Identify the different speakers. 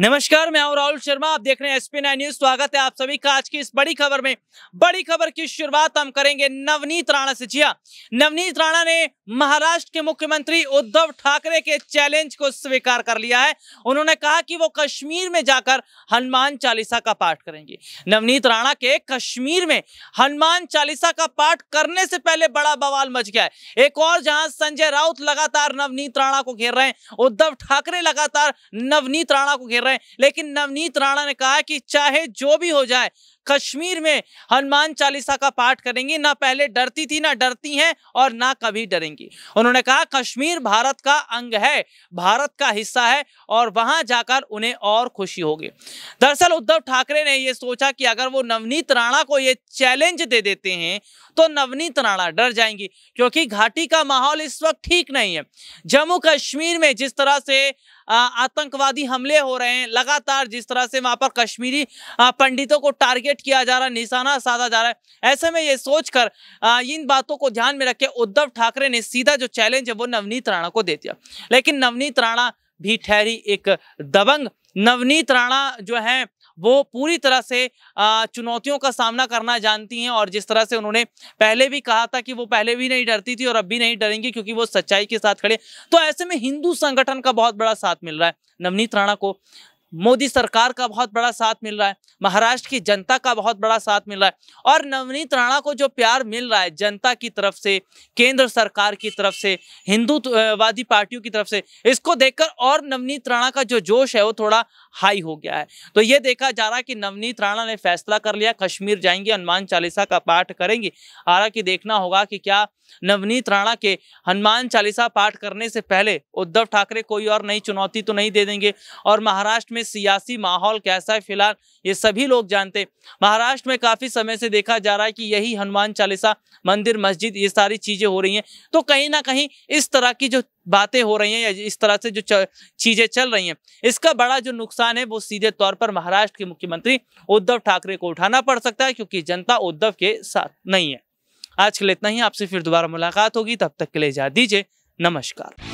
Speaker 1: नमस्कार मैं हूं राहुल शर्मा आप देख रहे हैं एसपी नाइन न्यूज स्वागत है आप सभी का आज की इस बड़ी खबर में बड़ी खबर की शुरुआत हम करेंगे नवनीत राणा से जिया हाँ, नवनीत राणा ने महाराष्ट्र के मुख्यमंत्री उद्धव ठाकरे के चैलेंज को स्वीकार कर लिया है उन्होंने कहा कि वो कश्मीर में जाकर हनुमान चालीसा का पाठ करेंगे नवनीत राणा के कश्मीर में हनुमान चालीसा का पाठ करने से पहले बड़ा बवाल मच गया है एक और जहां संजय राउत लगातार नवनीत राणा को घेर रहे हैं उद्धव ठाकरे लगातार नवनीत राणा को घेर रहे हैं लेकिन नवनीत राणा ने कहा कि चाहे जो भी हो जाए कश्मीर में हनुमान चालीसा का पाठ करेंगी ना पहले डरती थी ना डरती हैं और ना कभी डरेंगी उन्होंने कहा कश्मीर भारत का अंग है भारत का हिस्सा है और वहां जाकर उन्हें और खुशी होगी दरअसल उद्धव ठाकरे ने यह सोचा कि अगर वो नवनीत राणा को ये चैलेंज दे देते हैं तो नवनीत राणा डर जाएंगी क्योंकि घाटी का माहौल इस वक्त ठीक नहीं है जम्मू कश्मीर में जिस तरह से आतंकवादी हमले हो रहे हैं लगातार जिस तरह से वहां पर कश्मीरी पंडितों को टारगेट टारगेट किया जा रहा है निशाना साधा जा रहा है ऐसे में ये सोचकर इन बातों को ध्यान में रखे उद्धव ठाकरे ने सीधा जो चैलेंज है वो नवनीत राणा को दे दिया लेकिन नवनीत राणा भी ठहरी एक दबंग नवनीत राणा जो है वो पूरी तरह से चुनौतियों का सामना करना जानती हैं और जिस तरह से उन्होंने पहले भी कहा था कि वो पहले भी नहीं डरती थी और अब भी नहीं डरेंगी क्योंकि वो सच्चाई के साथ खड़े तो ऐसे में हिंदू संगठन का बहुत बड़ा साथ मिल रहा है नवनीत राणा को मोदी सरकार का बहुत बड़ा साथ मिल रहा है महाराष्ट्र की जनता का बहुत बड़ा साथ मिल रहा है और नवनीत राणा को जो प्यार मिल रहा है जनता की तरफ से केंद्र सरकार की तरफ से हिंदुत्ववादी पार्टियों की तरफ से इसको देखकर और नवनीत राणा का जो जोश है वो थोड़ा हाई हो गया है तो ये देखा जा रहा है कि नवनीत राणा ने फैसला कर लिया कश्मीर जाएंगे हनुमान चालीसा का पाठ करेंगे हालांकि देखना होगा कि क्या नवनीत राणा के हनुमान चालीसा पाठ करने से पहले उद्धव ठाकरे कोई और नई चुनौती तो नहीं दे देंगे और महाराष्ट्र में में सियासी माहौल कैसा है फिलहाल ये सभी लोग जानते हैं महाराष्ट्र में काफ़ी समय से देखा जा रहा है कि यही हनुमान चालीसा मंदिर मस्जिद ये सारी चीज़ें हो रही हैं तो कहीं ना कहीं इस तरह की जो बातें हो रही हैं या इस तरह से जो चीज़ें चल रही हैं इसका बड़ा जो नुकसान है वो सीधे तौर पर महाराष्ट्र के मुख्यमंत्री उद्धव ठाकरे को उठाना पड़ सकता है क्योंकि जनता उद्धव के साथ नहीं है आज के लिए इतना ही आपसे फिर दोबारा मुलाकात होगी तब तक के लिए जा दीजिए नमस्कार